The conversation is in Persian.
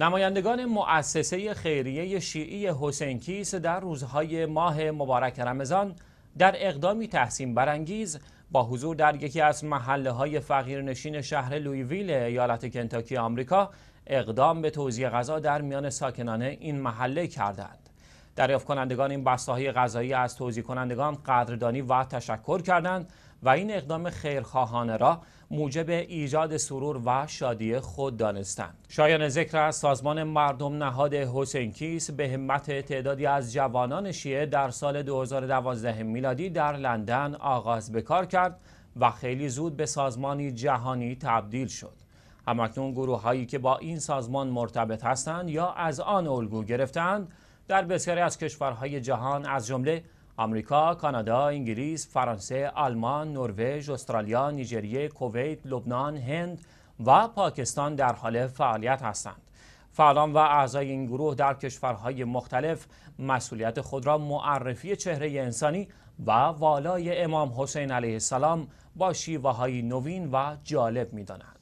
نمایندگان مؤسسه خیریه شیعی حسین در روزهای ماه مبارک رمضان در اقدامی تحسین برانگیز با حضور در یکی از محله های فقیرنشین شهر لویویل ایالت کنتاکی آمریکا اقدام به توزیع غذا در میان ساکنان این محله کردند. دریافت کنندگان این های غذایی از توضیح کنندگان قدردانی و تشکر کردند و این اقدام خیرخواهانه را موجب ایجاد سرور و شادی خود دانستند. شایان ذکر از سازمان مردم نهاد حسینکیس به همت تعدادی از جوانان شیعه در سال 2012 میلادی در لندن آغاز به کار کرد و خیلی زود به سازمانی جهانی تبدیل شد. همکنون گروه هایی که با این سازمان مرتبط هستند یا از آن الگو گرفتند در بسیاری از کشورهای جهان از جمله آمریکا، کانادا، انگلیس، فرانسه، آلمان، نروژ، استرالیا، نیجریه، کویت، لبنان، هند و پاکستان در حال فعالیت هستند. فعالان و اعضای این گروه در کشورهای مختلف مسئولیت خود را معرفی چهره انسانی و والای امام حسین علیه السلام با شیوه های نوین و جالب می دانند.